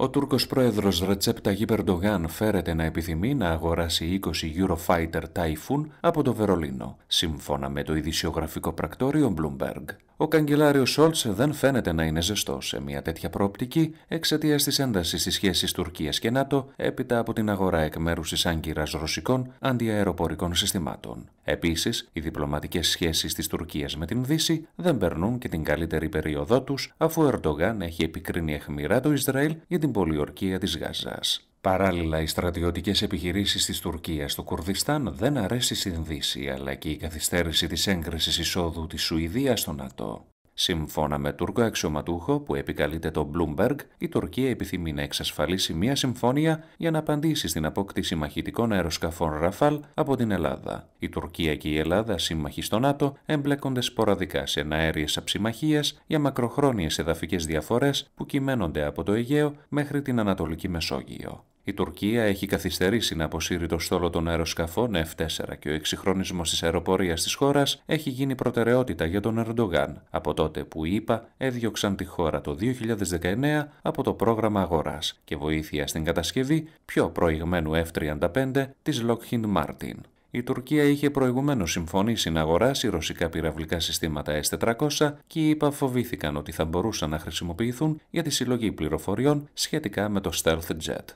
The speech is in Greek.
Ο Τούρκος πρόεδρος Ρετσέπ Ταγίπ Ερντογάν φέρεται να επιθυμεί να αγοράσει 20 Eurofighter Typhoon από το Βερολίνο, σύμφωνα με το ειδησιογραφικό πρακτόριο Bloomberg. Ο καγκελάριος Σόλτ δεν φαίνεται να είναι ζεστός σε μια τέτοια πρόπτικη εξαιτίας της έντασης της σχέσης Τουρκίας και ΝΑΤΟ έπειτα από την αγορά εκ μέρους της άγκυρας ρωσικών αντιαεροπορικών συστημάτων. Επίσης, οι διπλωματικές σχέσεις της Τουρκίας με την Δύση δεν περνούν και την καλύτερη περίοδό τους αφού ο Ερντογάν έχει επικρίνει αιχμηρά το Ισραήλ για την πολιορκία της Γάζας. Παράλληλα, οι στρατιωτικές επιχειρήσεις της Τουρκίας στο Κουρδιστάν δεν αρέσεις στην Δύση, αλλά και η καθυστέρηση της έγκρισης εισόδου της Σουηδίας στο ΝΑΤΟ. Σύμφωνα με Τούρκο αξιωματούχο που επικαλείται το Bloomberg, η Τουρκία επιθυμεί να εξασφαλίσει μια συμφωνία για να απαντήσει στην απόκτηση μαχητικών αεροσκαφών Ραφάλ από την Ελλάδα. Η Τουρκία και η Ελλάδα, σύμμαχοι στο ΝΑΤΟ, εμπλέκονται σποραδικά σε εναέριες αψημαχίες για μακροχρόνιες εδαφικές διαφορές που κυμαίνονται από το Αιγαίο μέχρι την Ανατολική Μεσόγειο. Η Τουρκία έχει καθυστερήσει να αποσύρει το στόλο των αεροσκαφών F4 και ο εξυγχρονισμός της αεροπορίας της χώρας έχει γίνει προτεραιότητα για τον Ερντογάν από τότε που οι ΗΠΑ έδιωξαν τη χώρα το 2019 από το πρόγραμμα αγοράς και βοήθεια στην κατασκευή πιο προηγμένου F35 της Lockheed Martin. Η Τουρκία είχε προηγουμένως συμφωνήσει να αγοράσει ρωσικά πυραυλικά συστήματα S-400 και οι ΗΠΑ φοβήθηκαν ότι θα μπορούσαν να χρησιμοποιηθούν για τη συλλογή πληροφοριών σχετικά με το Stealth Jet.